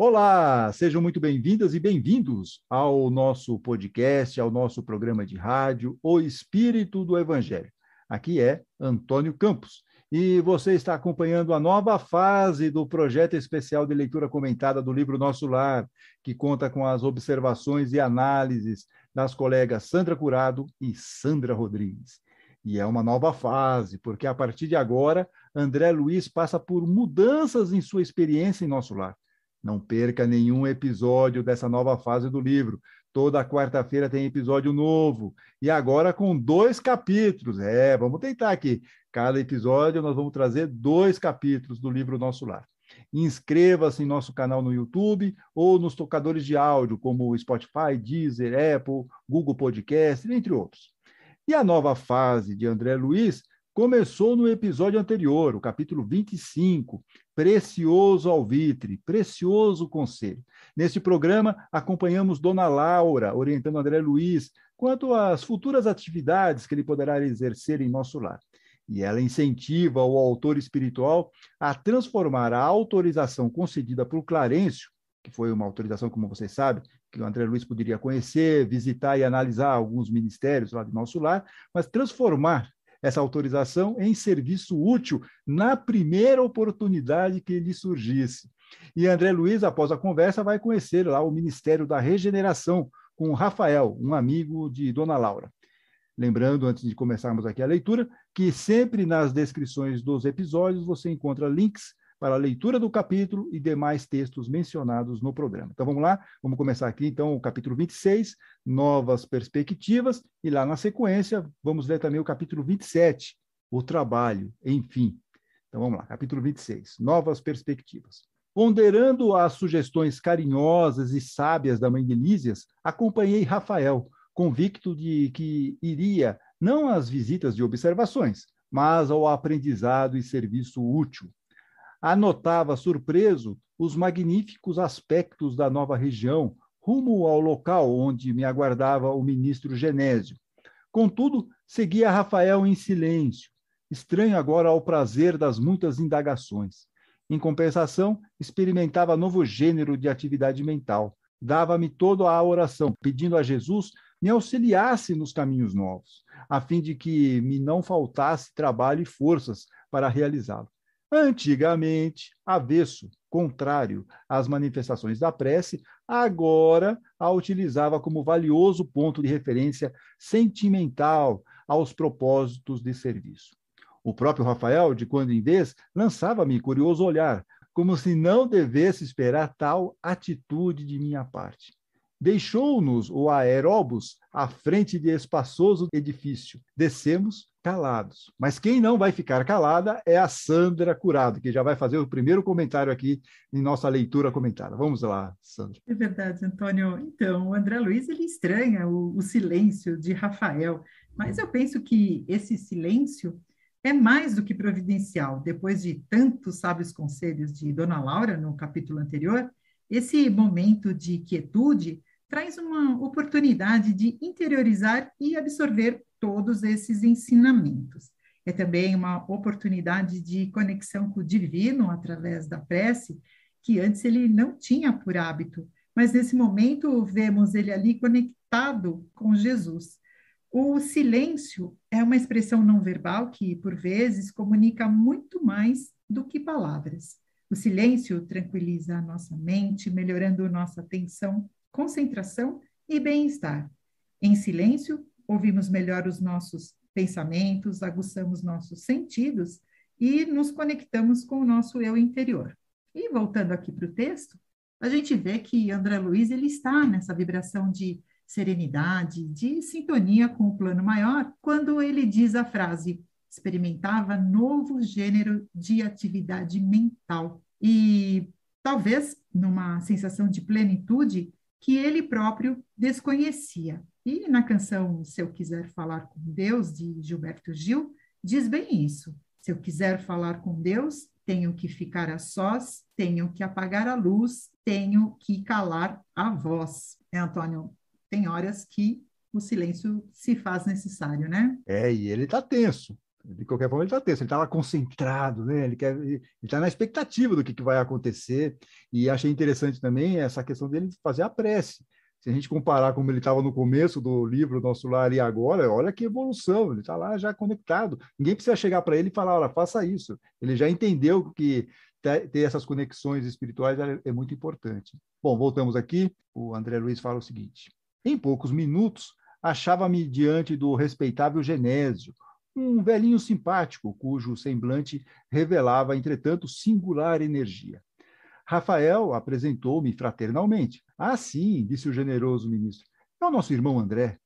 Olá, sejam muito bem-vindas e bem-vindos ao nosso podcast, ao nosso programa de rádio, O Espírito do Evangelho. Aqui é Antônio Campos. E você está acompanhando a nova fase do projeto especial de leitura comentada do livro Nosso Lar, que conta com as observações e análises das colegas Sandra Curado e Sandra Rodrigues. E é uma nova fase, porque a partir de agora, André Luiz passa por mudanças em sua experiência em Nosso Lar não perca nenhum episódio dessa nova fase do livro. Toda quarta-feira tem episódio novo. E agora com dois capítulos. É, vamos tentar aqui. Cada episódio nós vamos trazer dois capítulos do livro Nosso Lar. Inscreva-se em nosso canal no YouTube ou nos tocadores de áudio, como Spotify, Deezer, Apple, Google Podcast, entre outros. E a nova fase de André Luiz Começou no episódio anterior, o capítulo 25, Precioso Alvitre, Precioso Conselho. Nesse programa, acompanhamos Dona Laura, orientando André Luiz quanto às futuras atividades que ele poderá exercer em nosso lar. E ela incentiva o autor espiritual a transformar a autorização concedida por Clarencio, que foi uma autorização, como vocês sabem, que o André Luiz poderia conhecer, visitar e analisar alguns ministérios lá de nosso lar, mas transformar essa autorização em serviço útil na primeira oportunidade que lhe surgisse. E André Luiz, após a conversa, vai conhecer lá o Ministério da Regeneração com Rafael, um amigo de Dona Laura. Lembrando, antes de começarmos aqui a leitura, que sempre nas descrições dos episódios você encontra links para a leitura do capítulo e demais textos mencionados no programa. Então vamos lá, vamos começar aqui então o capítulo 26, novas perspectivas, e lá na sequência vamos ler também o capítulo 27, o trabalho, enfim. Então vamos lá, capítulo 26, novas perspectivas. Ponderando as sugestões carinhosas e sábias da mãe de Lísias, acompanhei Rafael, convicto de que iria não às visitas de observações, mas ao aprendizado e serviço útil anotava surpreso os magníficos aspectos da nova região, rumo ao local onde me aguardava o ministro Genésio. Contudo, seguia Rafael em silêncio, estranho agora ao prazer das muitas indagações. Em compensação, experimentava novo gênero de atividade mental. Dava-me toda a oração, pedindo a Jesus me auxiliasse nos caminhos novos, a fim de que me não faltasse trabalho e forças para realizá-lo. Antigamente, avesso, contrário às manifestações da prece, agora a utilizava como valioso ponto de referência sentimental aos propósitos de serviço. O próprio Rafael, de quando em vez, lançava-me curioso olhar, como se não devesse esperar tal atitude de minha parte. Deixou-nos o aeróbus à frente de espaçoso edifício. Descemos calados. Mas quem não vai ficar calada é a Sandra Curado, que já vai fazer o primeiro comentário aqui em nossa leitura comentada. Vamos lá, Sandra. É verdade, Antônio. Então, o André Luiz ele estranha o, o silêncio de Rafael, mas eu penso que esse silêncio é mais do que providencial. Depois de tantos sábios conselhos de Dona Laura no capítulo anterior, esse momento de quietude traz uma oportunidade de interiorizar e absorver todos esses ensinamentos. É também uma oportunidade de conexão com o divino através da prece, que antes ele não tinha por hábito, mas nesse momento vemos ele ali conectado com Jesus. O silêncio é uma expressão não verbal que, por vezes, comunica muito mais do que palavras. O silêncio tranquiliza a nossa mente, melhorando nossa atenção, concentração e bem-estar. Em silêncio, ouvimos melhor os nossos pensamentos, aguçamos nossos sentidos e nos conectamos com o nosso eu interior. E voltando aqui para o texto, a gente vê que André Luiz ele está nessa vibração de serenidade, de sintonia com o plano maior, quando ele diz a frase: experimentava novo gênero de atividade mental. E talvez numa sensação de plenitude que ele próprio desconhecia. E na canção Se Eu Quiser Falar com Deus, de Gilberto Gil, diz bem isso. Se eu quiser falar com Deus, tenho que ficar a sós, tenho que apagar a luz, tenho que calar a voz. É, Antônio, tem horas que o silêncio se faz necessário, né? É, e ele está tenso. De qualquer forma, ele está tenso, ele está lá concentrado, né? ele quer, está na expectativa do que, que vai acontecer. E achei interessante também essa questão dele fazer a prece. Se a gente comparar como ele estava no começo do livro Nosso Lar e agora, olha que evolução, ele está lá já conectado. Ninguém precisa chegar para ele e falar, olha, faça isso. Ele já entendeu que ter essas conexões espirituais é, é muito importante. Bom, voltamos aqui. O André Luiz fala o seguinte: Em poucos minutos, achava-me diante do respeitável Genésio, um velhinho simpático, cujo semblante revelava, entretanto, singular energia. Rafael apresentou-me fraternalmente. Ah, sim, disse o generoso ministro. É o nosso irmão André.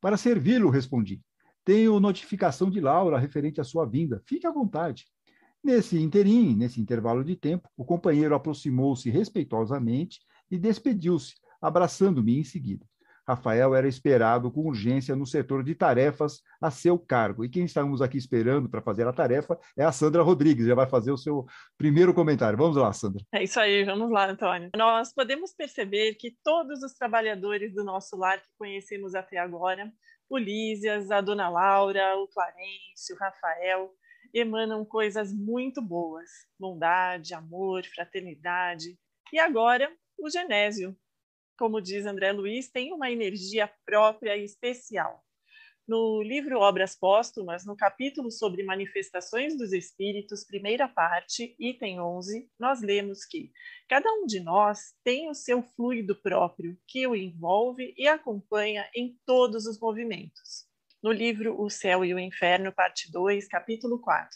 Para servi-lo, respondi. Tenho notificação de Laura referente à sua vinda. Fique à vontade. Nesse interim, nesse intervalo de tempo, o companheiro aproximou-se respeitosamente e despediu-se, abraçando-me em seguida. Rafael era esperado com urgência no setor de tarefas a seu cargo. E quem estamos aqui esperando para fazer a tarefa é a Sandra Rodrigues, já vai fazer o seu primeiro comentário. Vamos lá, Sandra. É isso aí, vamos lá, Antônio. Nós podemos perceber que todos os trabalhadores do nosso lar que conhecemos até agora, o Lísias, a Dona Laura, o Clarêncio, o Rafael, emanam coisas muito boas: bondade, amor, fraternidade. E agora, o Genésio, como diz André Luiz, tem uma energia própria e especial. No livro Obras Póstumas, no capítulo sobre manifestações dos espíritos, primeira parte, item 11, nós lemos que cada um de nós tem o seu fluido próprio que o envolve e acompanha em todos os movimentos. No livro O Céu e o Inferno, parte 2, capítulo 4,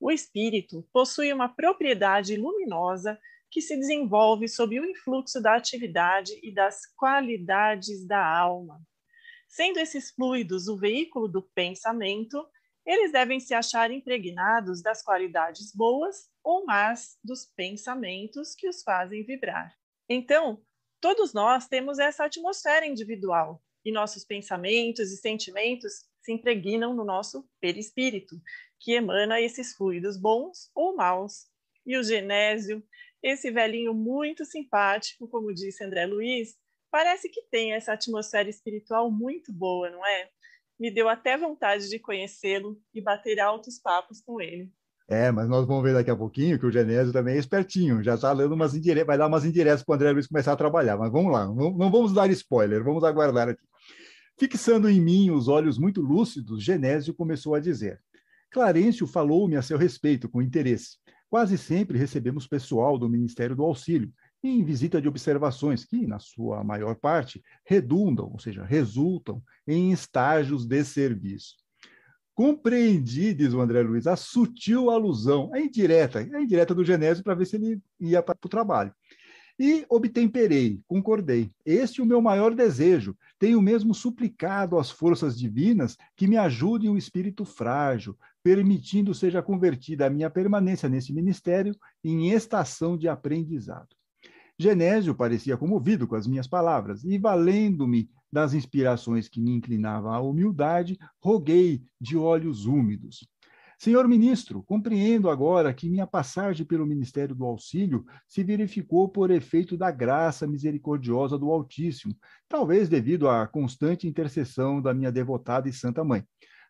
o espírito possui uma propriedade luminosa que se desenvolve sob o influxo da atividade e das qualidades da alma. Sendo esses fluidos o veículo do pensamento, eles devem se achar impregnados das qualidades boas ou más dos pensamentos que os fazem vibrar. Então, todos nós temos essa atmosfera individual e nossos pensamentos e sentimentos se impregnam no nosso perispírito, que emana esses fluidos bons ou maus. E o genésio esse velhinho muito simpático, como disse André Luiz, parece que tem essa atmosfera espiritual muito boa, não é? Me deu até vontade de conhecê-lo e bater altos papos com ele. É, mas nós vamos ver daqui a pouquinho que o Genésio também é espertinho, já está dando umas indiretas, vai dar umas indiretas para o André Luiz começar a trabalhar, mas vamos lá, não, não vamos dar spoiler, vamos aguardar aqui. Fixando em mim os olhos muito lúcidos, Genésio começou a dizer: Clarencio falou-me a seu respeito com interesse. Quase sempre recebemos pessoal do Ministério do Auxílio em visita de observações, que, na sua maior parte, redundam, ou seja, resultam em estágios de serviço. Compreendi, diz o André Luiz, a sutil alusão, é indireta, é indireta do Genésio para ver se ele ia para o trabalho. E obtemperei, concordei. Este é o meu maior desejo. Tenho mesmo suplicado às forças divinas que me ajudem o espírito frágil, permitindo seja convertida a minha permanência nesse ministério em estação de aprendizado. Genésio parecia comovido com as minhas palavras e, valendo-me das inspirações que me inclinavam à humildade, roguei de olhos úmidos. Senhor ministro, compreendo agora que minha passagem pelo Ministério do Auxílio se verificou por efeito da graça misericordiosa do Altíssimo, talvez devido à constante intercessão da minha devotada e santa mãe.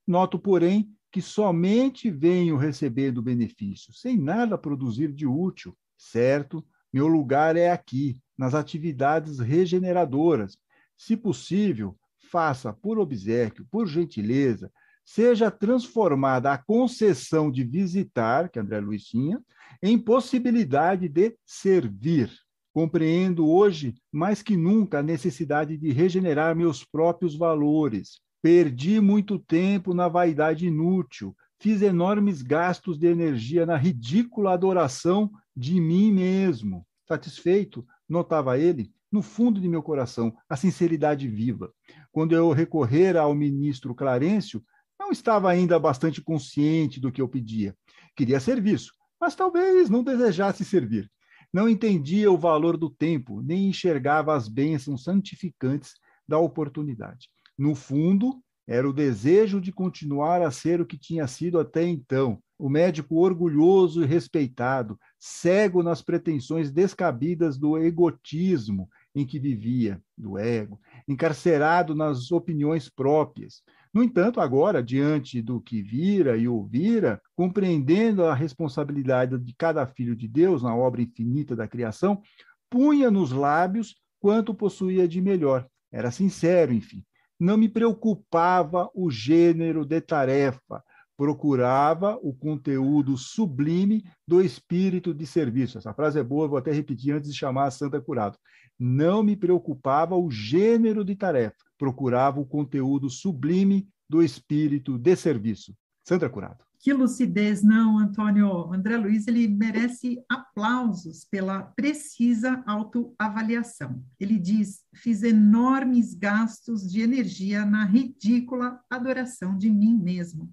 Noto, porém, que somente venho receber do benefício, sem nada produzir de útil, certo? Meu lugar é aqui, nas atividades regeneradoras. Se possível, faça por obsequio, por gentileza, seja transformada a concessão de visitar, que André Luiz tinha, em possibilidade de servir. Compreendo hoje, mais que nunca, a necessidade de regenerar meus próprios valores, Perdi muito tempo na vaidade inútil, fiz enormes gastos de energia na ridícula adoração de mim mesmo. Satisfeito, notava ele, no fundo de meu coração, a sinceridade viva. Quando eu recorrer ao ministro Clarencio, não estava ainda bastante consciente do que eu pedia. Queria serviço, mas talvez não desejasse servir. Não entendia o valor do tempo, nem enxergava as bênçãos santificantes da oportunidade. No fundo, era o desejo de continuar a ser o que tinha sido até então, o médico orgulhoso e respeitado, cego nas pretensões descabidas do egotismo em que vivia, do ego, encarcerado nas opiniões próprias. No entanto, agora, diante do que vira e ouvira, compreendendo a responsabilidade de cada filho de Deus na obra infinita da criação, punha nos lábios quanto possuía de melhor. Era sincero, enfim não me preocupava o gênero de tarefa, procurava o conteúdo sublime do espírito de serviço. Essa frase é boa, vou até repetir antes de chamar a Santa Curado. Não me preocupava o gênero de tarefa, procurava o conteúdo sublime do espírito de serviço. Santa Curado. Que lucidez, não, Antônio. André Luiz, ele merece aplausos pela precisa autoavaliação. Ele diz: fiz enormes gastos de energia na ridícula adoração de mim mesmo.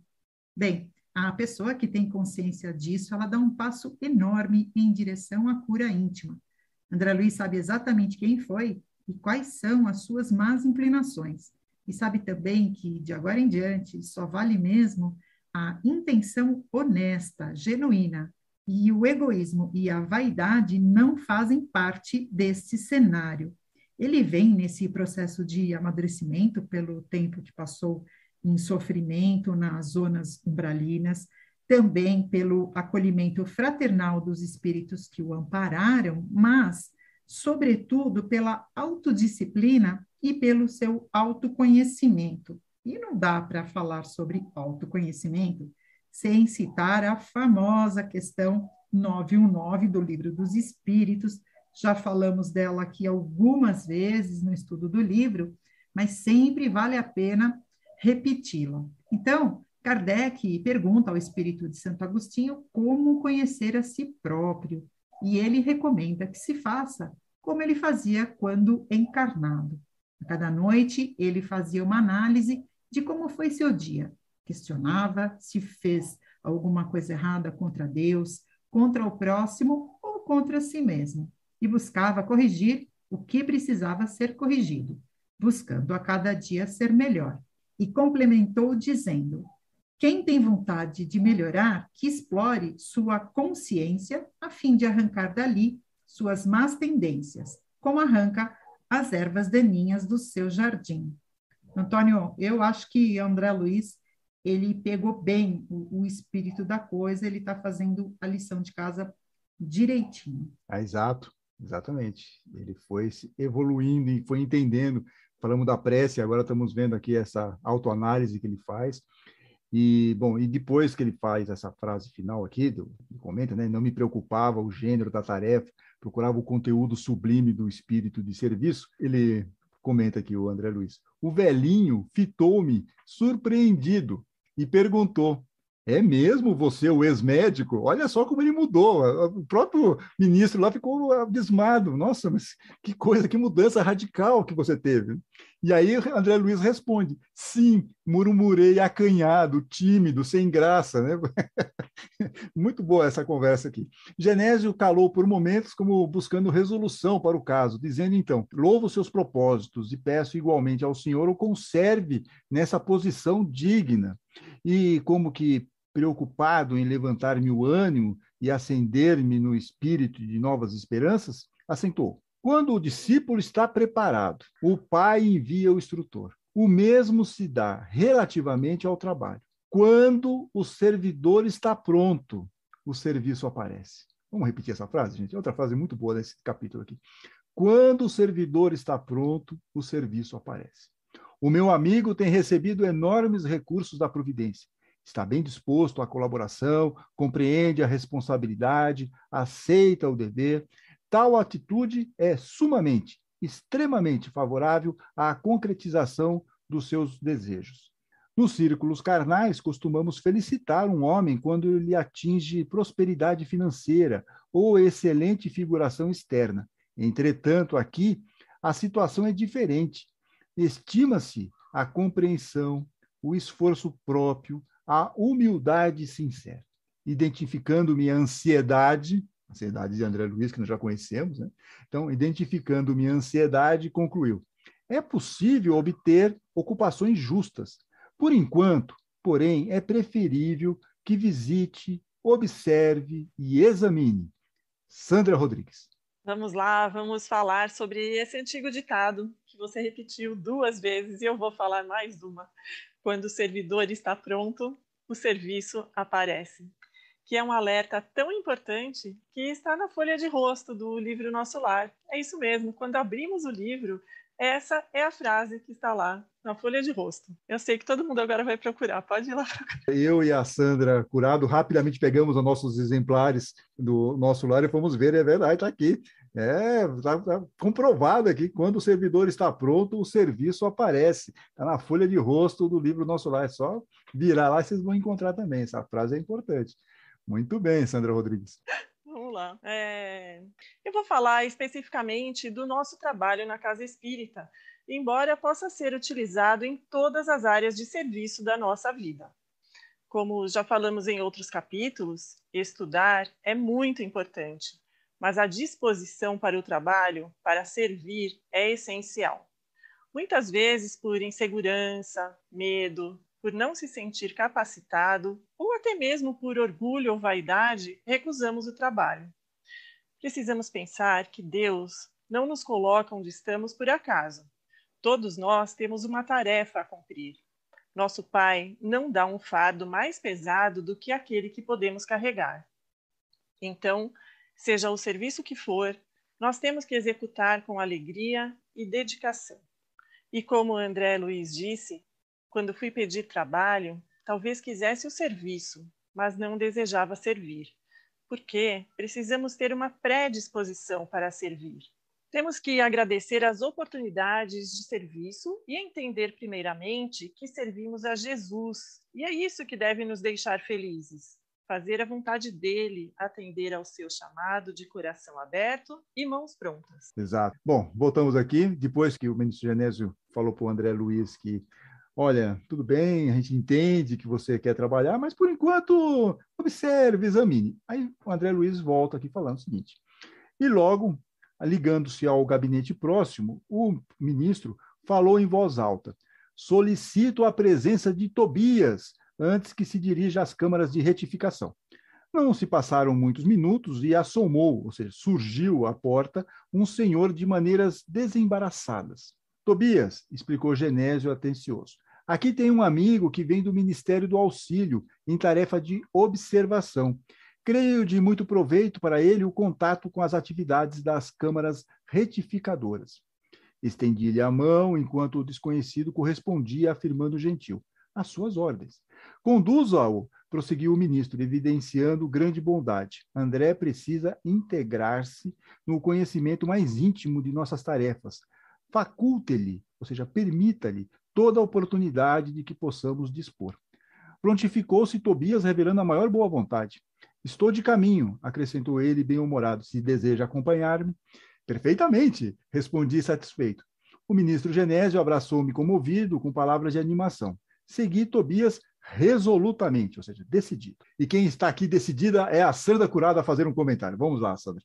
Bem, a pessoa que tem consciência disso, ela dá um passo enorme em direção à cura íntima. André Luiz sabe exatamente quem foi e quais são as suas más inclinações. E sabe também que, de agora em diante, só vale mesmo a intenção honesta, genuína, e o egoísmo e a vaidade não fazem parte deste cenário. Ele vem nesse processo de amadurecimento pelo tempo que passou em sofrimento nas zonas umbralinas, também pelo acolhimento fraternal dos espíritos que o ampararam, mas, sobretudo, pela autodisciplina e pelo seu autoconhecimento. E não dá para falar sobre autoconhecimento sem citar a famosa questão 919 do Livro dos Espíritos. Já falamos dela aqui algumas vezes no estudo do livro, mas sempre vale a pena repeti-la. Então, Kardec pergunta ao espírito de Santo Agostinho como conhecer a si próprio, e ele recomenda que se faça como ele fazia quando encarnado. A cada noite, ele fazia uma análise de como foi seu dia. Questionava se fez alguma coisa errada contra Deus, contra o próximo ou contra si mesmo, e buscava corrigir o que precisava ser corrigido, buscando a cada dia ser melhor. E complementou dizendo: quem tem vontade de melhorar, que explore sua consciência a fim de arrancar dali suas más tendências, como arranca as ervas daninhas do seu jardim. Antônio, eu acho que André Luiz ele pegou bem o, o espírito da coisa, ele está fazendo a lição de casa direitinho. Ah, exato, exatamente. Ele foi evoluindo e foi entendendo. Falamos da prece, agora estamos vendo aqui essa autoanálise que ele faz. E, bom, e depois que ele faz essa frase final aqui, do, comenta, né? Não me preocupava o gênero da tarefa, procurava o conteúdo sublime do espírito de serviço. Ele comenta aqui o André Luiz. O velhinho fitou-me surpreendido e perguntou é mesmo você, o ex-médico? Olha só como ele mudou. O próprio ministro lá ficou ah, abismado. Nossa, mas que coisa, que mudança radical que você teve. E aí André Luiz responde: sim, murmurei acanhado, tímido, sem graça. Né? Muito boa essa conversa aqui. Genésio calou por momentos, como buscando resolução para o caso, dizendo então: louvo seus propósitos e peço igualmente ao senhor o conserve nessa posição digna. E como que preocupado em levantar-me o ânimo e acender-me no espírito de novas esperanças, assentou: Quando o discípulo está preparado, o pai envia o instrutor. O mesmo se dá relativamente ao trabalho. Quando o servidor está pronto, o serviço aparece. Vamos repetir essa frase, gente? É outra frase muito boa desse capítulo aqui. Quando o servidor está pronto, o serviço aparece. O meu amigo tem recebido enormes recursos da Providência. Está bem disposto à colaboração, compreende a responsabilidade, aceita o dever. Tal atitude é sumamente, extremamente favorável à concretização dos seus desejos. Nos círculos carnais, costumamos felicitar um homem quando ele atinge prosperidade financeira ou excelente figuração externa. Entretanto, aqui, a situação é diferente estima-se a compreensão, o esforço próprio, a humildade sincera. Identificando-me a ansiedade, a ansiedade de André Luiz, que nós já conhecemos, né? então, identificando-me a ansiedade, concluiu. É possível obter ocupações justas. Por enquanto, porém, é preferível que visite, observe e examine. Sandra Rodrigues. Vamos lá, vamos falar sobre esse antigo ditado você repetiu duas vezes e eu vou falar mais uma. Quando o servidor está pronto, o serviço aparece. Que é um alerta tão importante que está na folha de rosto do livro Nosso Lar. É isso mesmo, quando abrimos o livro, essa é a frase que está lá na folha de rosto. Eu sei que todo mundo agora vai procurar, pode ir lá. Eu e a Sandra Curado rapidamente pegamos os nossos exemplares do nosso lar e fomos ver, é verdade, está aqui. É, está tá comprovado aqui, quando o servidor está pronto, o serviço aparece. Está na folha de rosto do livro Nosso Lar. É só virar lá e vocês vão encontrar também. Essa frase é importante. Muito bem, Sandra Rodrigues. Vamos lá. É... Eu vou falar especificamente do nosso trabalho na Casa Espírita, embora possa ser utilizado em todas as áreas de serviço da nossa vida. Como já falamos em outros capítulos, estudar é muito importante mas a disposição para o trabalho, para servir, é essencial. Muitas vezes por insegurança, medo, por não se sentir capacitado ou até mesmo por orgulho ou vaidade, recusamos o trabalho. Precisamos pensar que Deus não nos coloca onde estamos por acaso. Todos nós temos uma tarefa a cumprir. Nosso Pai não dá um fardo mais pesado do que aquele que podemos carregar. Então, seja o serviço que for, nós temos que executar com alegria e dedicação. E como André Luiz disse, quando fui pedir trabalho, talvez quisesse o serviço, mas não desejava servir, porque precisamos ter uma predisposição para servir. Temos que agradecer as oportunidades de serviço e entender, primeiramente, que servimos a Jesus, e é isso que deve nos deixar felizes fazer a vontade dele, atender ao seu chamado de coração aberto e mãos prontas. Exato. Bom, voltamos aqui, depois que o ministro Genésio falou para o André Luiz que olha, tudo bem, a gente entende que você quer trabalhar, mas por enquanto, observe, examine. Aí o André Luiz volta aqui falando o seguinte. E logo, ligando-se ao gabinete próximo, o ministro falou em voz alta: solicito a presença de Tobias antes que se dirija às câmaras de retificação. Não se passaram muitos minutos e assomou, ou seja, surgiu à porta um senhor de maneiras desembaraçadas. Tobias, explicou Genésio atencioso, aqui tem um amigo que vem do Ministério do Auxílio em tarefa de observação. Creio de muito proveito para ele o contato com as atividades das câmaras retificadoras. Estendi-lhe a mão enquanto o desconhecido correspondia, afirmando gentil: As suas ordens. Conduza-o, prosseguiu o ministro, evidenciando grande bondade. André precisa integrar-se no conhecimento mais íntimo de nossas tarefas. Faculte-lhe, ou seja, permita-lhe, toda a oportunidade de que possamos dispor. Prontificou-se Tobias, revelando a maior boa vontade. Estou de caminho, acrescentou ele, bem-humorado. Se deseja acompanhar-me. Perfeitamente, respondi satisfeito. O ministro Genésio abraçou-me comovido com palavras de animação. Segui Tobias resolutamente, ou seja, decidido. E quem está aqui decidida é a Sandra Curada a fazer um comentário. Vamos lá, Sandra.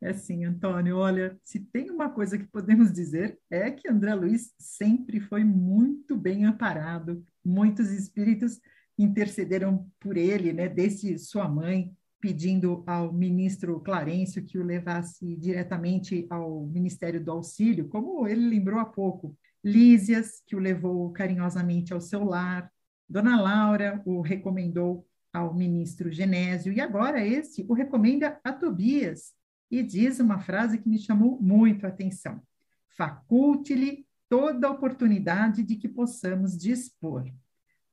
É sim, Antônio. Olha, se tem uma coisa que podemos dizer é que André Luiz sempre foi muito bem amparado. Muitos espíritos intercederam por ele, né, desde sua mãe, pedindo ao ministro Clarencio que o levasse diretamente ao Ministério do Auxílio, como ele lembrou há pouco. Lísias, que o levou carinhosamente ao seu lar, Dona Laura o recomendou ao ministro Genésio, e agora esse o recomenda a Tobias, e diz uma frase que me chamou muito a atenção: faculte-lhe toda a oportunidade de que possamos dispor.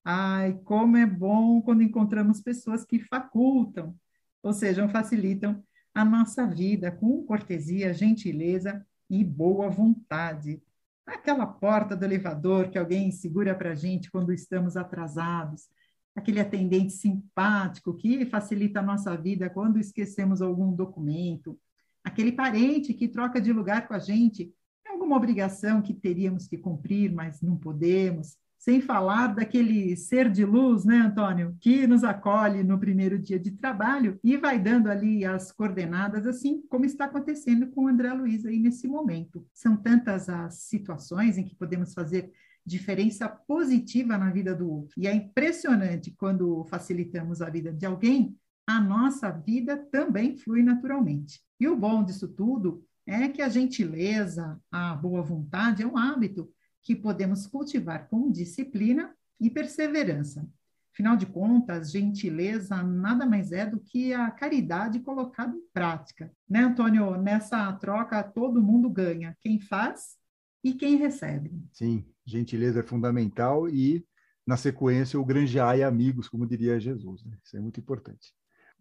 Ai, como é bom quando encontramos pessoas que facultam, ou seja, facilitam a nossa vida com cortesia, gentileza e boa vontade aquela porta do elevador que alguém segura para a gente quando estamos atrasados, aquele atendente simpático que facilita a nossa vida quando esquecemos algum documento, aquele parente que troca de lugar com a gente, é alguma obrigação que teríamos que cumprir, mas não podemos, sem falar daquele ser de luz, né, Antônio, que nos acolhe no primeiro dia de trabalho e vai dando ali as coordenadas, assim como está acontecendo com o André Luiz aí nesse momento. São tantas as situações em que podemos fazer diferença positiva na vida do outro. E é impressionante quando facilitamos a vida de alguém, a nossa vida também flui naturalmente. E o bom disso tudo é que a gentileza, a boa vontade é um hábito que podemos cultivar com disciplina e perseverança. Afinal de contas, gentileza nada mais é do que a caridade colocada em prática. Né, Antônio? Nessa troca, todo mundo ganha. Quem faz e quem recebe. Sim, gentileza é fundamental e, na sequência, o granjeai amigos, como diria Jesus. Né? Isso é muito importante.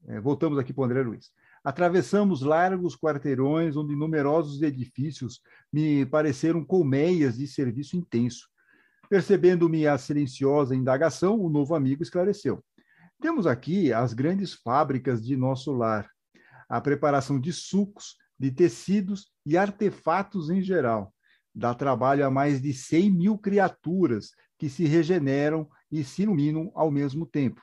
É, voltamos aqui para o André Luiz. Atravessamos largos quarteirões onde numerosos edifícios me pareceram colmeias de serviço intenso. Percebendo-me a silenciosa indagação, o novo amigo esclareceu. Temos aqui as grandes fábricas de nosso lar, a preparação de sucos, de tecidos e artefatos em geral. Dá trabalho a mais de 100 mil criaturas que se regeneram e se iluminam ao mesmo tempo.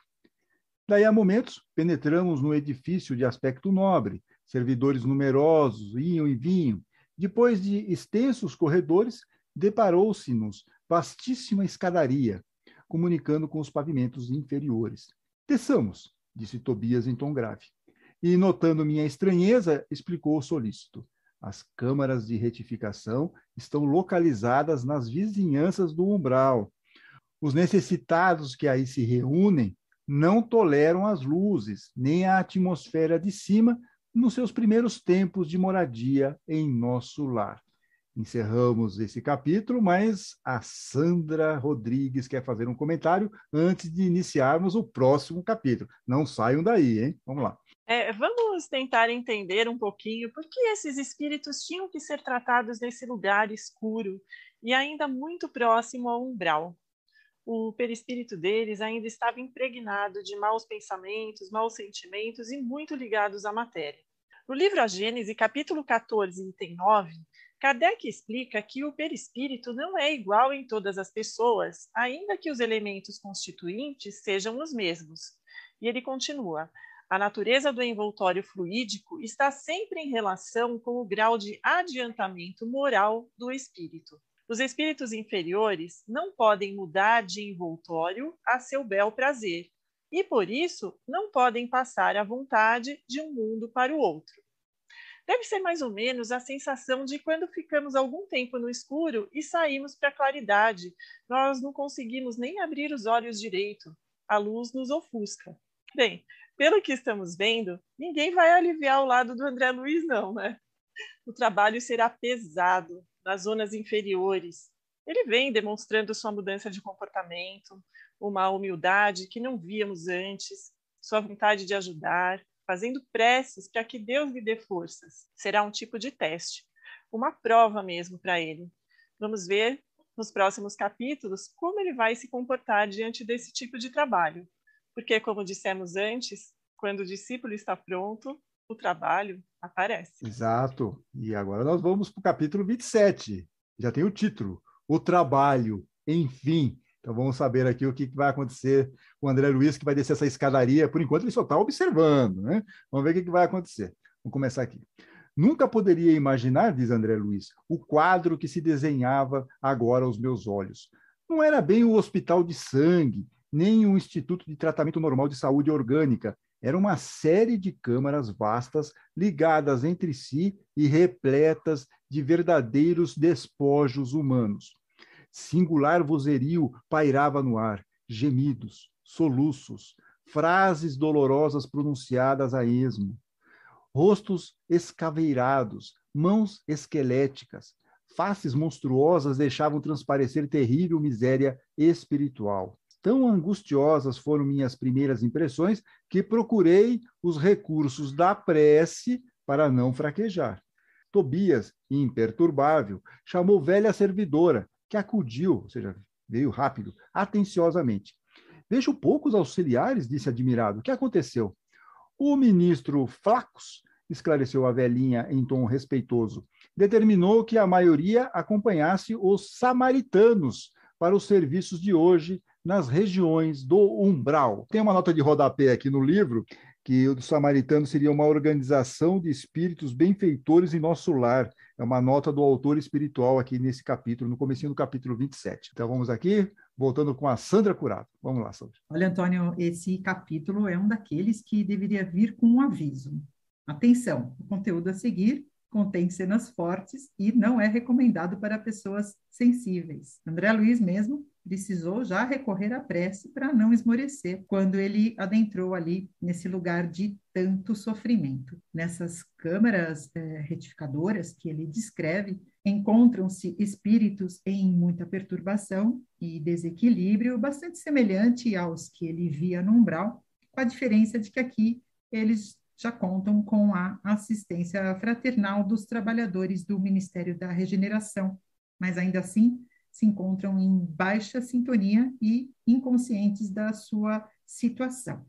Daí a momentos penetramos no edifício de aspecto nobre, servidores numerosos iam e vinham. Depois de extensos corredores, deparou-se-nos vastíssima escadaria, comunicando com os pavimentos inferiores. Desçamos, disse Tobias em tom grave. E, notando minha estranheza, explicou o solícito. As câmaras de retificação estão localizadas nas vizinhanças do umbral. Os necessitados que aí se reúnem não toleram as luzes nem a atmosfera de cima nos seus primeiros tempos de moradia em nosso lar. Encerramos esse capítulo, mas a Sandra Rodrigues quer fazer um comentário antes de iniciarmos o próximo capítulo. Não saiam daí, hein? Vamos lá. É, vamos tentar entender um pouquinho por que esses espíritos tinham que ser tratados nesse lugar escuro e ainda muito próximo ao umbral o perispírito deles ainda estava impregnado de maus pensamentos, maus sentimentos e muito ligados à matéria. No livro A Gênese, capítulo 14, item 9, Kardec explica que o perispírito não é igual em todas as pessoas, ainda que os elementos constituintes sejam os mesmos. E ele continua: a natureza do envoltório fluídico está sempre em relação com o grau de adiantamento moral do espírito. Os espíritos inferiores não podem mudar de envoltório a seu bel prazer e, por isso, não podem passar à vontade de um mundo para o outro. Deve ser mais ou menos a sensação de quando ficamos algum tempo no escuro e saímos para a claridade, nós não conseguimos nem abrir os olhos direito, a luz nos ofusca. Bem, pelo que estamos vendo, ninguém vai aliviar o lado do André Luiz, não, né? O trabalho será pesado, nas zonas inferiores. Ele vem demonstrando sua mudança de comportamento, uma humildade que não víamos antes, sua vontade de ajudar, fazendo preces para que Deus lhe dê forças. Será um tipo de teste, uma prova mesmo para ele. Vamos ver nos próximos capítulos como ele vai se comportar diante desse tipo de trabalho. Porque, como dissemos antes, quando o discípulo está pronto, o trabalho Aparece. Exato. E agora nós vamos para o capítulo 27. Já tem o título: O Trabalho, enfim. Então vamos saber aqui o que vai acontecer com o André Luiz, que vai descer essa escadaria. Por enquanto, ele só está observando, né? Vamos ver o que vai acontecer. Vamos começar aqui. Nunca poderia imaginar, diz André Luiz, o quadro que se desenhava agora aos meus olhos. Não era bem o hospital de sangue, nem um instituto de tratamento normal de saúde orgânica, era uma série de câmaras vastas, ligadas entre si e repletas de verdadeiros despojos humanos. Singular vozerio pairava no ar, gemidos, soluços, frases dolorosas pronunciadas a esmo, rostos escaveirados, mãos esqueléticas, faces monstruosas deixavam transparecer terrível miséria espiritual. Tão angustiosas foram minhas primeiras impressões que procurei os recursos da prece para não fraquejar. Tobias, imperturbável, chamou velha servidora, que acudiu, ou seja, veio rápido, atenciosamente. Vejo poucos auxiliares, disse admirado. O que aconteceu? O ministro Flacos, esclareceu a velhinha em tom respeitoso, determinou que a maioria acompanhasse os samaritanos para os serviços de hoje nas regiões do umbral. Tem uma nota de rodapé aqui no livro que o do samaritano seria uma organização de espíritos benfeitores em nosso lar. É uma nota do autor espiritual aqui nesse capítulo, no comecinho do capítulo 27. Então vamos aqui, voltando com a Sandra Curado. Vamos lá, Sandra. Olha, Antônio, esse capítulo é um daqueles que deveria vir com um aviso. Atenção, o conteúdo a seguir contém cenas fortes e não é recomendado para pessoas sensíveis. André Luiz mesmo precisou já recorrer à prece para não esmorecer quando ele adentrou ali nesse lugar de tanto sofrimento. Nessas câmaras é, retificadoras que ele descreve, encontram-se espíritos em muita perturbação e desequilíbrio, bastante semelhante aos que ele via no umbral, com a diferença de que aqui eles já contam com a assistência fraternal dos trabalhadores do Ministério da Regeneração, mas ainda assim se encontram em baixa sintonia e inconscientes da sua situação.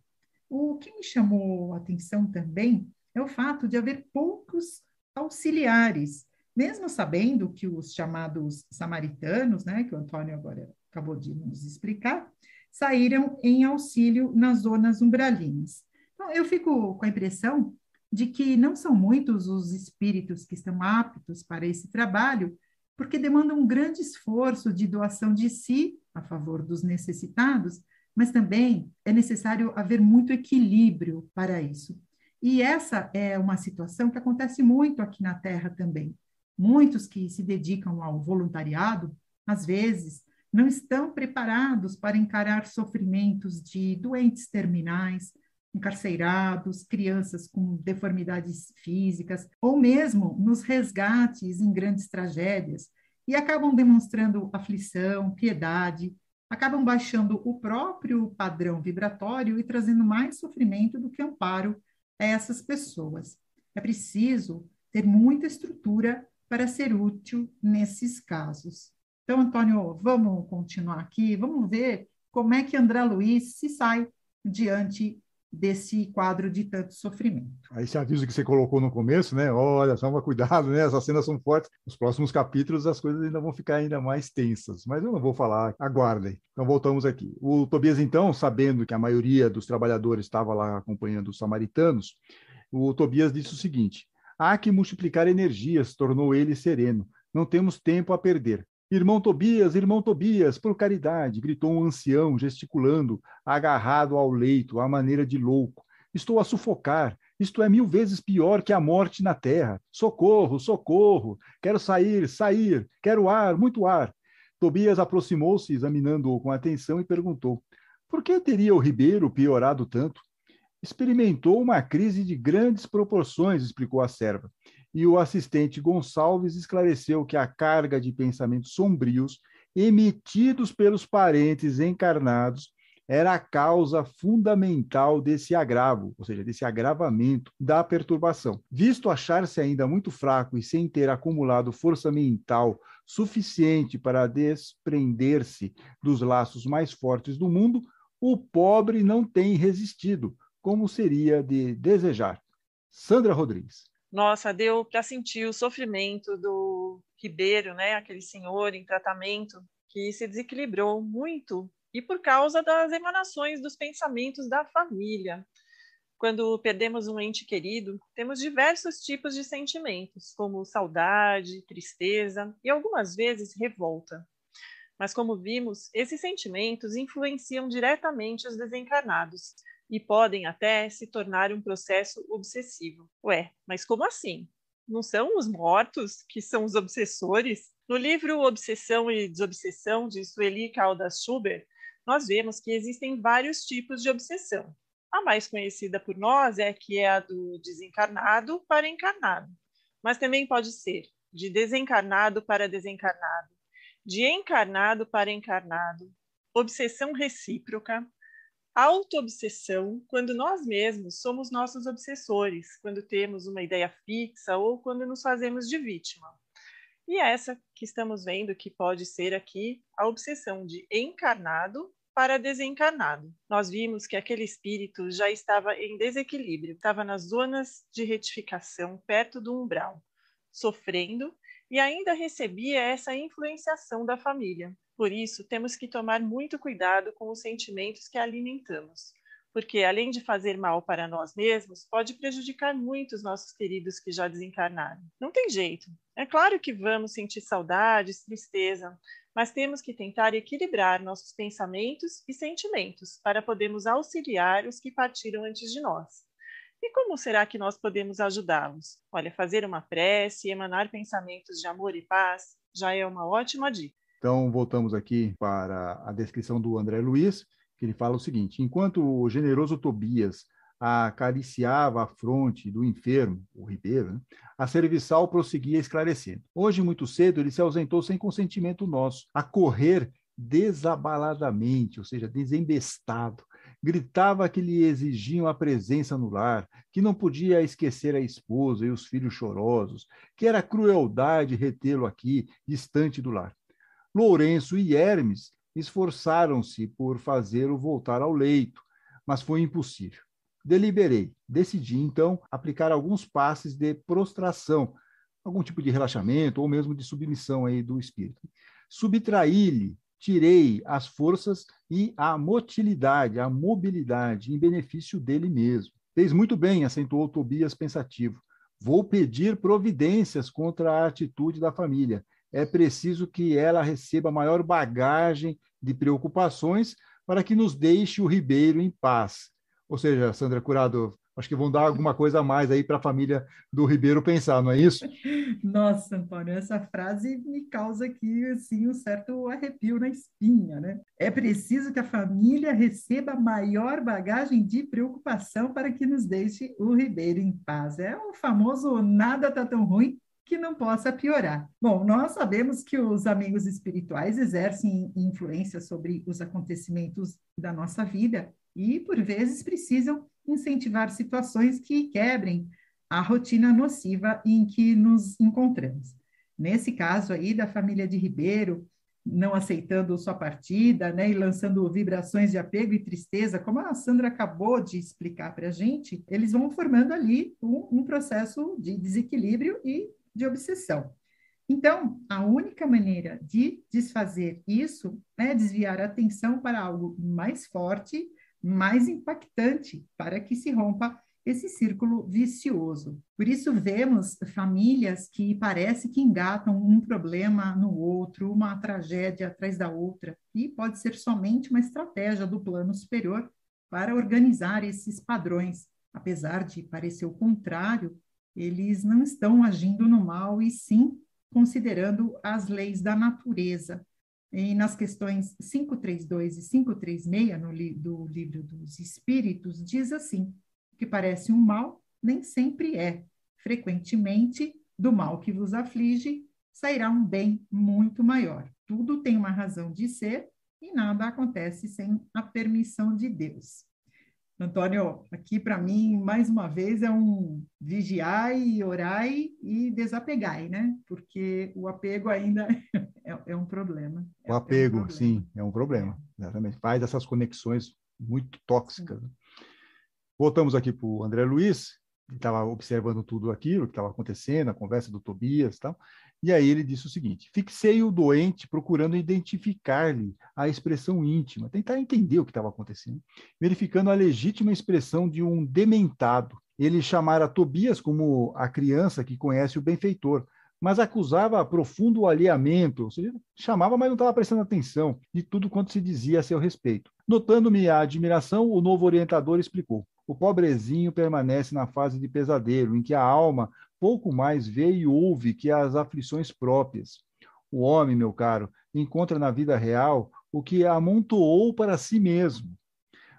O que me chamou a atenção também é o fato de haver poucos auxiliares, mesmo sabendo que os chamados samaritanos, né, que o Antônio agora acabou de nos explicar, saíram em auxílio nas zonas umbralinas. Então, eu fico com a impressão de que não são muitos os espíritos que estão aptos para esse trabalho, porque demanda um grande esforço de doação de si a favor dos necessitados, mas também é necessário haver muito equilíbrio para isso. E essa é uma situação que acontece muito aqui na Terra também. Muitos que se dedicam ao voluntariado, às vezes, não estão preparados para encarar sofrimentos de doentes terminais, encarceirados, crianças com deformidades físicas, ou mesmo nos resgates em grandes tragédias, e acabam demonstrando aflição, piedade, acabam baixando o próprio padrão vibratório e trazendo mais sofrimento do que amparo a essas pessoas. É preciso ter muita estrutura para ser útil nesses casos. Então, Antônio, vamos continuar aqui, vamos ver como é que André Luiz se sai diante desse quadro de tanto sofrimento. Aí esse aviso que você colocou no começo, né? Olha, toma cuidado, né? Essas cenas são fortes. Nos próximos capítulos as coisas ainda vão ficar ainda mais tensas, mas eu não vou falar, aguardem. Então voltamos aqui. O Tobias então, sabendo que a maioria dos trabalhadores estava lá acompanhando os samaritanos, o Tobias disse o seguinte: Há que multiplicar energias, tornou ele sereno. Não temos tempo a perder. Irmão Tobias, irmão Tobias, por caridade, gritou um ancião, gesticulando, agarrado ao leito, à maneira de louco. Estou a sufocar, isto é mil vezes pior que a morte na terra. Socorro, socorro! Quero sair, sair! Quero ar, muito ar! Tobias aproximou-se, examinando o com atenção, e perguntou: Por que teria o Ribeiro piorado tanto? Experimentou uma crise de grandes proporções, explicou a serva e o assistente Gonçalves esclareceu que a carga de pensamentos sombrios emitidos pelos parentes encarnados era a causa fundamental desse agravo, ou seja, desse agravamento da perturbação. Visto achar-se ainda muito fraco e sem ter acumulado força mental suficiente para desprender-se dos laços mais fortes do mundo, o pobre não tem resistido, como seria de desejar. Sandra Rodrigues. Nossa, deu para sentir o sofrimento do Ribeiro, né? Aquele senhor em tratamento que se desequilibrou muito e por causa das emanações dos pensamentos da família. Quando perdemos um ente querido, temos diversos tipos de sentimentos, como saudade, tristeza e algumas vezes revolta. Mas, como vimos, esses sentimentos influenciam diretamente os desencarnados, e podem até se tornar um processo obsessivo. Ué, mas como assim? Não são os mortos que são os obsessores? No livro Obsessão e Desobsessão, de Sueli Caldas Schubert, nós vemos que existem vários tipos de obsessão. A mais conhecida por nós é que é a do desencarnado para encarnado, mas também pode ser de desencarnado para desencarnado, de encarnado para encarnado, obsessão recíproca, autoobsessão quando nós mesmos somos nossos obsessores, quando temos uma ideia fixa ou quando nos fazemos de vítima. E é essa que estamos vendo que pode ser aqui a obsessão de encarnado para desencarnado. Nós vimos que aquele espírito já estava em desequilíbrio, estava nas zonas de retificação, perto do umbral, sofrendo e ainda recebia essa influenciação da família, por isso, temos que tomar muito cuidado com os sentimentos que alimentamos, porque além de fazer mal para nós mesmos, pode prejudicar muito os nossos queridos que já desencarnaram. Não tem jeito. É claro que vamos sentir saudades, tristeza, mas temos que tentar equilibrar nossos pensamentos e sentimentos para podermos auxiliar os que partiram antes de nós. E como será que nós podemos ajudá-los? Olha, fazer uma prece, emanar pensamentos de amor e paz já é uma ótima dica. Então, voltamos aqui para a descrição do André Luiz, que ele fala o seguinte: enquanto o generoso Tobias acariciava a fronte do enfermo, o Ribeiro, né? a serviçal prosseguia esclarecendo. Hoje, muito cedo, ele se ausentou sem consentimento nosso, a correr desabaladamente, ou seja, desembestado. Gritava que lhe exigiam a presença no lar, que não podia esquecer a esposa e os filhos chorosos, que era crueldade retê-lo aqui, distante do lar. Lourenço e Hermes esforçaram-se por fazê-lo voltar ao leito, mas foi impossível. Deliberei, decidi então aplicar alguns passes de prostração, algum tipo de relaxamento ou mesmo de submissão aí do espírito. Subtraí-lhe, tirei as forças e a motilidade, a mobilidade em benefício dele mesmo. Fez muito bem, acentuou Tobias pensativo. Vou pedir providências contra a atitude da família é preciso que ela receba maior bagagem de preocupações para que nos deixe o Ribeiro em paz. Ou seja, Sandra Curado, acho que vão dar alguma coisa a mais aí para a família do Ribeiro pensar, não é isso? Nossa, Antônio, essa frase me causa aqui assim um certo arrepio na espinha, né? É preciso que a família receba maior bagagem de preocupação para que nos deixe o Ribeiro em paz. É o famoso nada tá tão ruim que não possa piorar. Bom, nós sabemos que os amigos espirituais exercem influência sobre os acontecimentos da nossa vida e, por vezes, precisam incentivar situações que quebrem a rotina nociva em que nos encontramos. Nesse caso aí da família de Ribeiro, não aceitando sua partida, né, e lançando vibrações de apego e tristeza, como a Sandra acabou de explicar para a gente, eles vão formando ali um, um processo de desequilíbrio e de obsessão. Então, a única maneira de desfazer isso é desviar a atenção para algo mais forte, mais impactante, para que se rompa esse círculo vicioso. Por isso, vemos famílias que parece que engatam um problema no outro, uma tragédia atrás da outra, e pode ser somente uma estratégia do plano superior para organizar esses padrões. Apesar de parecer o contrário, eles não estão agindo no mal, e sim considerando as leis da natureza. E nas questões 532 e 536 no li, do Livro dos Espíritos, diz assim: que parece um mal, nem sempre é. Frequentemente, do mal que vos aflige, sairá um bem muito maior. Tudo tem uma razão de ser e nada acontece sem a permissão de Deus. Antônio, aqui para mim, mais uma vez, é um vigiai, orai e desapegai, né? Porque o apego ainda é, é um problema. É, o apego, um problema. sim, é um problema. É. Exatamente. Faz essas conexões muito tóxicas. Sim. Né? Voltamos aqui para o André Luiz, que estava observando tudo aquilo que estava acontecendo, a conversa do Tobias e tal. E aí ele disse o seguinte: fixei o doente procurando identificar-lhe a expressão íntima, tentar entender o que estava acontecendo, verificando a legítima expressão de um dementado. Ele chamara Tobias como a criança que conhece o benfeitor, mas acusava profundo alheamento, ou seja, chamava, mas não estava prestando atenção de tudo quanto se dizia a seu respeito. Notando-me a admiração, o novo orientador explicou: o pobrezinho permanece na fase de pesadelo, em que a alma pouco mais vê e ouve que as aflições próprias. O homem, meu caro, encontra na vida real o que amontoou para si mesmo.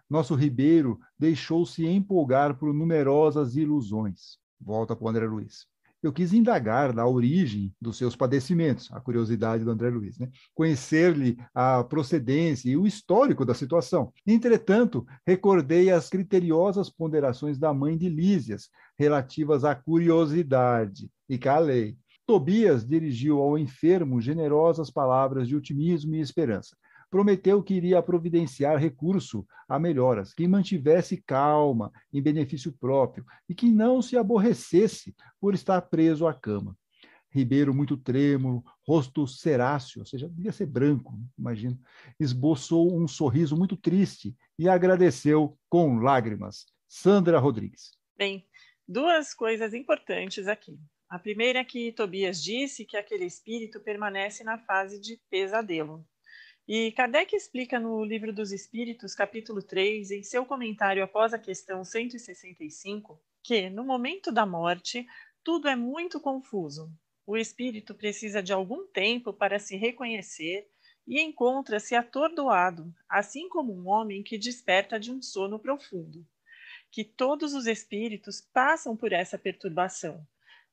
Nosso Ribeiro deixou-se empolgar por numerosas ilusões. Volta com o André Luiz eu quis indagar da origem dos seus padecimentos, a curiosidade do André Luiz, né? conhecer-lhe a procedência e o histórico da situação. Entretanto, recordei as criteriosas ponderações da mãe de Lísias relativas à curiosidade, e calei. Tobias dirigiu ao enfermo generosas palavras de otimismo e esperança prometeu que iria providenciar recurso a melhoras, que mantivesse calma em benefício próprio e que não se aborrecesse por estar preso à cama. Ribeiro, muito trêmulo, rosto seráceo, ou seja, devia ser branco, imagino, esboçou um sorriso muito triste e agradeceu com lágrimas. Sandra Rodrigues. Bem, duas coisas importantes aqui. A primeira é que Tobias disse que aquele espírito permanece na fase de pesadelo. E Kardec explica no Livro dos Espíritos, capítulo 3, em seu comentário após a questão 165, que, no momento da morte, tudo é muito confuso. O espírito precisa de algum tempo para se reconhecer e encontra-se atordoado, assim como um homem que desperta de um sono profundo. Que todos os espíritos passam por essa perturbação,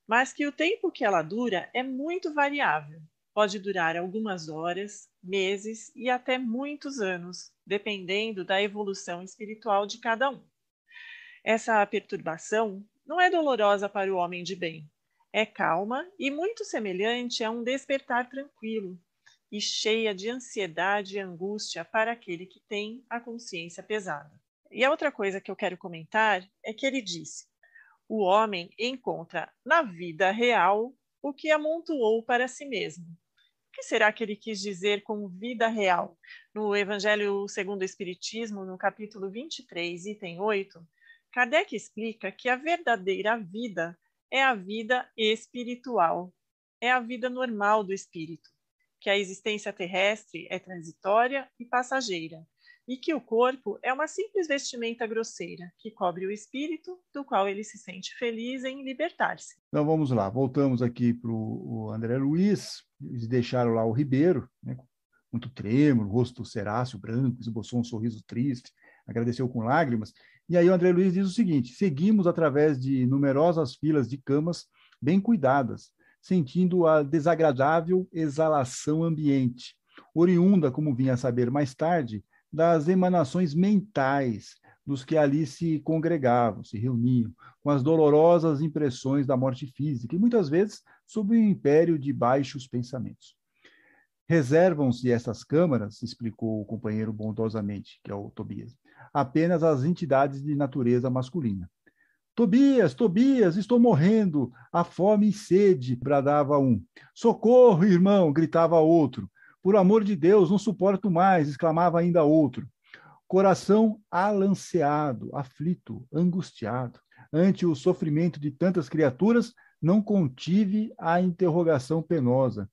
mas que o tempo que ela dura é muito variável. Pode durar algumas horas, meses e até muitos anos, dependendo da evolução espiritual de cada um. Essa perturbação não é dolorosa para o homem de bem. É calma e muito semelhante a um despertar tranquilo e cheia de ansiedade e angústia para aquele que tem a consciência pesada. E a outra coisa que eu quero comentar é que ele disse: o homem encontra na vida real o que amontoou para si mesmo que será que ele quis dizer com vida real? No Evangelho segundo o Espiritismo, no capítulo 23, item 8, Kardec explica que a verdadeira vida é a vida espiritual, é a vida normal do espírito, que a existência terrestre é transitória e passageira, e que o corpo é uma simples vestimenta grosseira que cobre o espírito, do qual ele se sente feliz em libertar-se. Então vamos lá, voltamos aqui para o André Luiz, eles deixaram lá o Ribeiro, né, muito trêmulo, rosto ceráceo, branco, esboçou um sorriso triste, agradeceu com lágrimas. E aí o André Luiz diz o seguinte: seguimos através de numerosas filas de camas bem cuidadas, sentindo a desagradável exalação ambiente. Oriunda, como vinha a saber mais tarde, das emanações mentais dos que ali se congregavam, se reuniam, com as dolorosas impressões da morte física e muitas vezes sob o império de baixos pensamentos. Reservam-se essas câmaras, explicou o companheiro bondosamente, que é o Tobias, apenas às entidades de natureza masculina. Tobias, Tobias, estou morrendo, a fome e sede, bradava um. Socorro, irmão, gritava outro. Por amor de Deus, não suporto mais, exclamava ainda outro. Coração alanceado, aflito, angustiado, ante o sofrimento de tantas criaturas, não contive a interrogação penosa.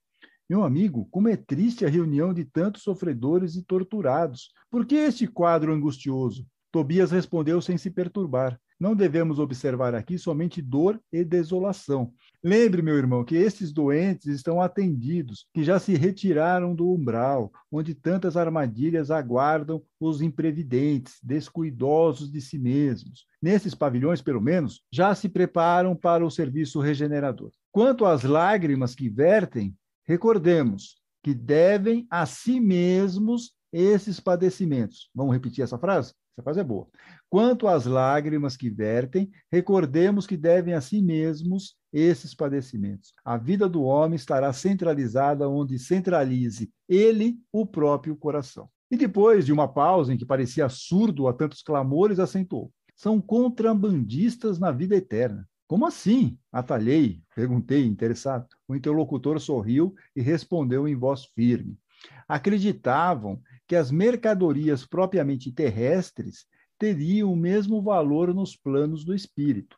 Meu amigo, como é triste a reunião de tantos sofredores e torturados. Por que este quadro angustioso? Tobias respondeu sem se perturbar. Não devemos observar aqui somente dor e desolação. Lembre, meu irmão, que esses doentes estão atendidos, que já se retiraram do umbral, onde tantas armadilhas aguardam os imprevidentes, descuidosos de si mesmos. Nesses pavilhões, pelo menos, já se preparam para o serviço regenerador. Quanto às lágrimas que vertem, recordemos que devem a si mesmos esses padecimentos. Vamos repetir essa frase? Essa frase é boa. Quanto às lágrimas que vertem, recordemos que devem a si mesmos esses padecimentos. A vida do homem estará centralizada onde centralize ele o próprio coração. E depois de uma pausa em que parecia surdo a tantos clamores, acentuou: são contrabandistas na vida eterna. Como assim? Atalhei, perguntei, interessado. O interlocutor sorriu e respondeu em voz firme. Acreditavam que as mercadorias propriamente terrestres teriam o mesmo valor nos planos do espírito.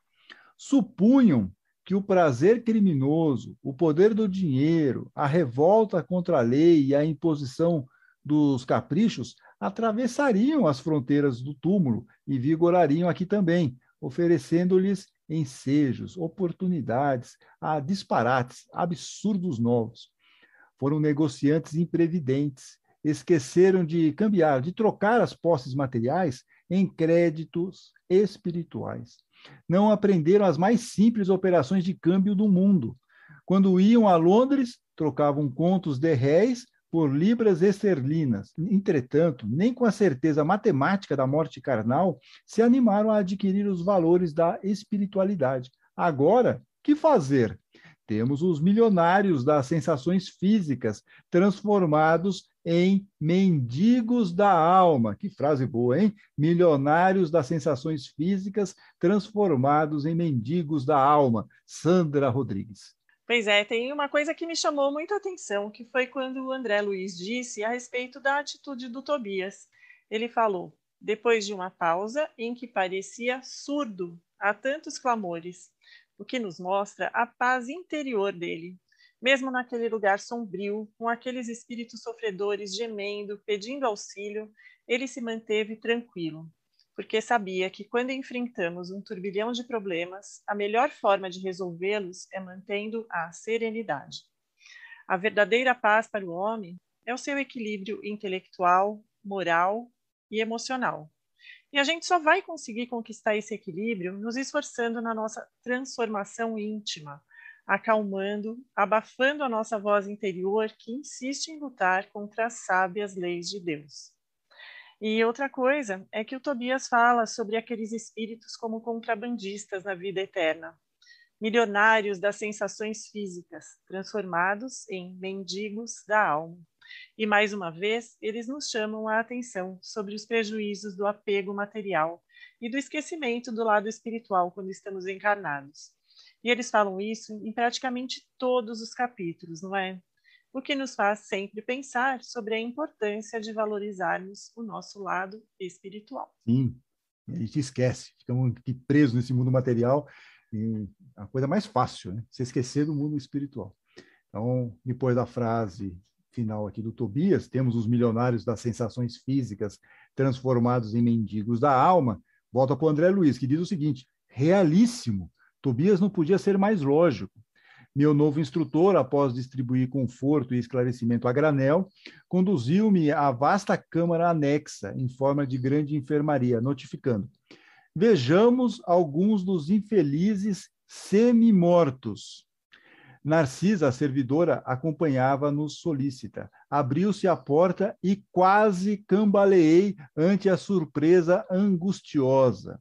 Supunham que o prazer criminoso, o poder do dinheiro, a revolta contra a lei e a imposição dos caprichos atravessariam as fronteiras do túmulo e vigorariam aqui também, oferecendo-lhes ensejos, oportunidades a disparates, absurdos novos. Foram negociantes imprevidentes, esqueceram de cambiar, de trocar as posses materiais em créditos espirituais. Não aprenderam as mais simples operações de câmbio do mundo. Quando iam a Londres, trocavam contos de réis por libras esterlinas. Entretanto, nem com a certeza matemática da morte carnal se animaram a adquirir os valores da espiritualidade. Agora, que fazer? Temos os milionários das sensações físicas transformados em mendigos da alma. Que frase boa, hein? Milionários das sensações físicas transformados em mendigos da alma. Sandra Rodrigues. Pois é, tem uma coisa que me chamou muito a atenção, que foi quando o André Luiz disse a respeito da atitude do Tobias. Ele falou: depois de uma pausa em que parecia surdo a tantos clamores, o que nos mostra a paz interior dele, mesmo naquele lugar sombrio, com aqueles espíritos sofredores gemendo, pedindo auxílio, ele se manteve tranquilo, porque sabia que quando enfrentamos um turbilhão de problemas, a melhor forma de resolvê-los é mantendo a serenidade. A verdadeira paz para o homem é o seu equilíbrio intelectual, moral e emocional. E a gente só vai conseguir conquistar esse equilíbrio nos esforçando na nossa transformação íntima acalmando, abafando a nossa voz interior que insiste em lutar contra as sábias leis de Deus. E outra coisa é que o Tobias fala sobre aqueles espíritos como contrabandistas na vida eterna, milionários das sensações físicas, transformados em mendigos da alma. E mais uma vez, eles nos chamam a atenção sobre os prejuízos do apego material e do esquecimento do lado espiritual quando estamos encarnados. E eles falam isso em praticamente todos os capítulos, não é? O que nos faz sempre pensar sobre a importância de valorizarmos o nosso lado espiritual. Sim, a gente esquece, ficamos presos nesse mundo material, e é a coisa mais fácil, né? Se esquecer do mundo espiritual. Então, depois da frase final aqui do Tobias, temos os milionários das sensações físicas transformados em mendigos da alma. Volta para o André Luiz, que diz o seguinte: realíssimo Tobias não podia ser mais lógico. Meu novo instrutor, após distribuir conforto e esclarecimento a granel, conduziu-me à vasta câmara anexa, em forma de grande enfermaria, notificando: Vejamos alguns dos infelizes semi-mortos. Narcisa, a servidora, acompanhava-nos solícita. Abriu-se a porta e quase cambaleei ante a surpresa angustiosa.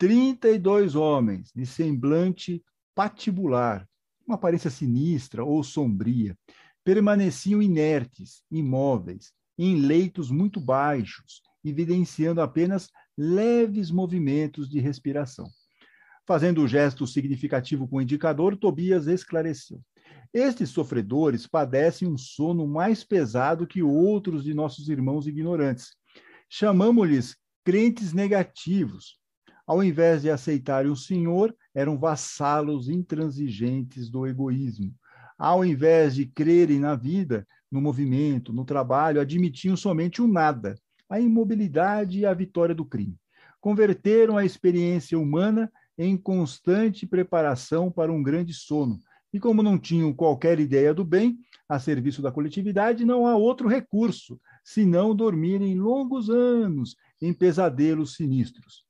Trinta e dois homens, de semblante patibular, uma aparência sinistra ou sombria, permaneciam inertes, imóveis, em leitos muito baixos, evidenciando apenas leves movimentos de respiração. Fazendo um gesto significativo com o indicador, Tobias esclareceu. Estes sofredores padecem um sono mais pesado que outros de nossos irmãos ignorantes. Chamamos-lhes crentes negativos, ao invés de aceitarem o Senhor, eram vassalos intransigentes do egoísmo. Ao invés de crerem na vida, no movimento, no trabalho, admitiam somente o nada, a imobilidade e a vitória do crime. Converteram a experiência humana em constante preparação para um grande sono. E como não tinham qualquer ideia do bem, a serviço da coletividade, não há outro recurso senão dormirem longos anos em pesadelos sinistros.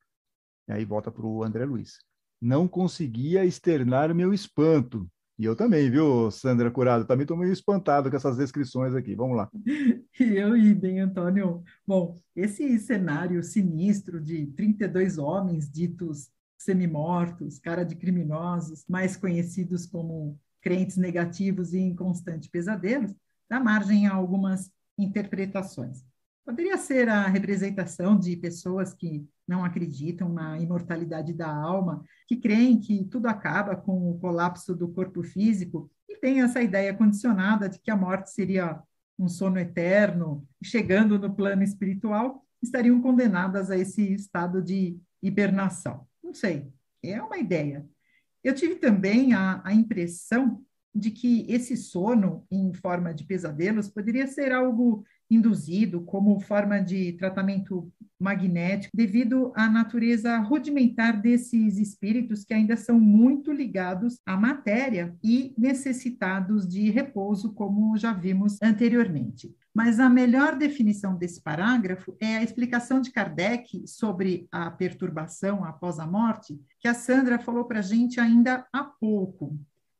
E aí volta para o André Luiz. Não conseguia externar meu espanto. E eu também, viu, Sandra Curado? Também estou meio espantado com essas descrições aqui. Vamos lá. E eu, idem, Antônio. Bom, esse cenário sinistro de 32 homens ditos semimortos, cara de criminosos, mais conhecidos como crentes negativos e em constante pesadelos, dá margem a algumas interpretações. Poderia ser a representação de pessoas que não acreditam na imortalidade da alma, que creem que tudo acaba com o colapso do corpo físico e tem essa ideia condicionada de que a morte seria um sono eterno, chegando no plano espiritual, estariam condenadas a esse estado de hibernação. Não sei, é uma ideia. Eu tive também a, a impressão de que esse sono em forma de pesadelos poderia ser algo induzido como forma de tratamento magnético, devido à natureza rudimentar desses espíritos que ainda são muito ligados à matéria e necessitados de repouso, como já vimos anteriormente. Mas a melhor definição desse parágrafo é a explicação de Kardec sobre a perturbação após a morte, que a Sandra falou para a gente ainda há pouco.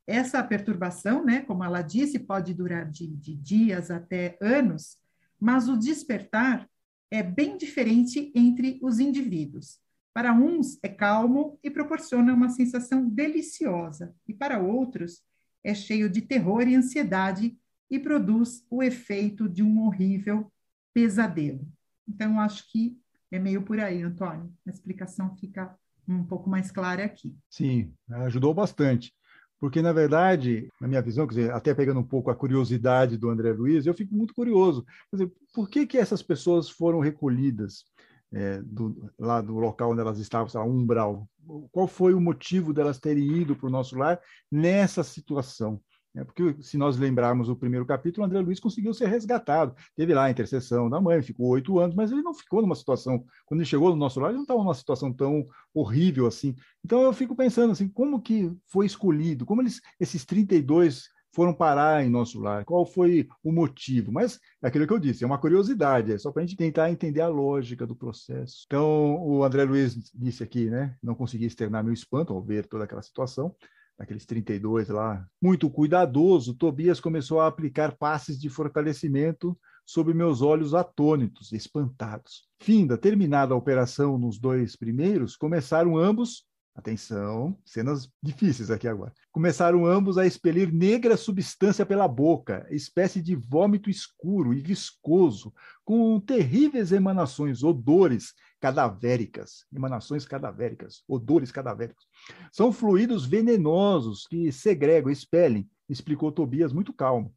Essa perturbação, né, como ela disse, pode durar de, de dias até anos, mas o despertar é bem diferente entre os indivíduos. Para uns é calmo e proporciona uma sensação deliciosa, e para outros é cheio de terror e ansiedade e produz o efeito de um horrível pesadelo. Então, acho que é meio por aí, Antônio. A explicação fica um pouco mais clara aqui. Sim, ajudou bastante. Porque, na verdade, na minha visão, quer dizer, até pegando um pouco a curiosidade do André Luiz, eu fico muito curioso. Quer dizer, por que, que essas pessoas foram recolhidas é, do, lá do local onde elas estavam, sei lá, Umbral? Qual foi o motivo delas terem ido para o nosso lar nessa situação? Né? Porque se nós lembrarmos o primeiro capítulo, André Luiz conseguiu ser resgatado. Teve lá a intercessão da mãe, ficou oito anos, mas ele não ficou numa situação. Quando ele chegou no nosso lar, ele não estava numa situação tão horrível assim. Então eu fico pensando assim, como que foi escolhido? Como eles, esses 32 foram parar em nosso lar? Qual foi o motivo? Mas é aquilo que eu disse, é uma curiosidade, é só para a gente tentar entender a lógica do processo. Então, o André Luiz disse aqui, né? Não consegui externar meu espanto ao ver toda aquela situação naqueles 32 lá. Muito cuidadoso, Tobias começou a aplicar passes de fortalecimento sob meus olhos atônitos, espantados. Finda, terminada a operação nos dois primeiros, começaram ambos Atenção, cenas difíceis aqui agora. Começaram ambos a expelir negra substância pela boca, espécie de vômito escuro e viscoso, com terríveis emanações, odores cadavéricas, emanações cadavéricas, odores cadavéricos. São fluidos venenosos que segregam, expelem, explicou Tobias muito calmo.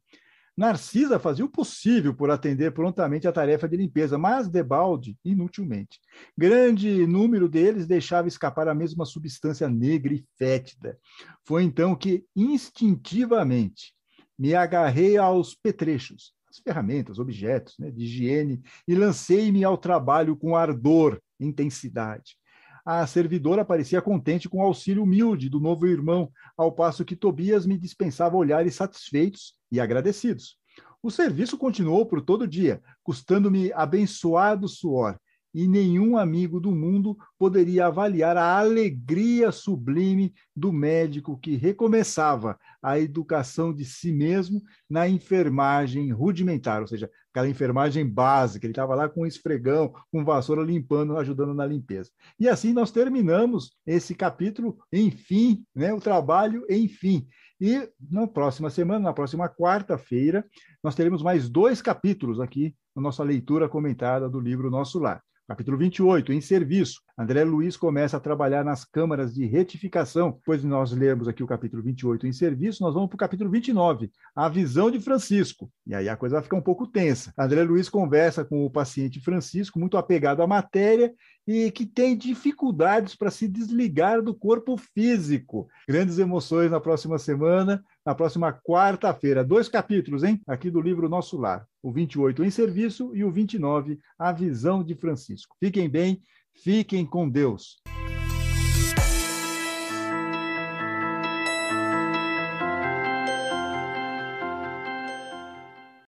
Narcisa fazia o possível por atender prontamente a tarefa de limpeza, mas debalde, inutilmente. Grande número deles deixava escapar a mesma substância negra e fétida. Foi então que, instintivamente, me agarrei aos petrechos, as ferramentas, objetos né, de higiene, e lancei-me ao trabalho com ardor, intensidade. A servidora parecia contente com o auxílio humilde do novo irmão, ao passo que Tobias me dispensava olhares satisfeitos e agradecidos. O serviço continuou por todo o dia, custando-me abençoado suor, e nenhum amigo do mundo poderia avaliar a alegria sublime do médico que recomeçava a educação de si mesmo na enfermagem rudimentar, ou seja, aquela enfermagem básica. Ele estava lá com um esfregão, com vassoura limpando, ajudando na limpeza. E assim nós terminamos esse capítulo, enfim, né, o trabalho, enfim. E na próxima semana, na próxima quarta-feira, nós teremos mais dois capítulos aqui na nossa leitura comentada do livro Nosso Lar. Capítulo 28, em serviço. André Luiz começa a trabalhar nas câmaras de retificação. Depois nós lemos aqui o capítulo 28 em serviço, nós vamos para o capítulo 29, a visão de Francisco. E aí a coisa fica um pouco tensa. André Luiz conversa com o paciente Francisco, muito apegado à matéria, e que tem dificuldades para se desligar do corpo físico. Grandes emoções na próxima semana, na próxima quarta-feira. Dois capítulos, hein? Aqui do livro Nosso Lar. O 28 em serviço e o 29, A Visão de Francisco. Fiquem bem, fiquem com Deus.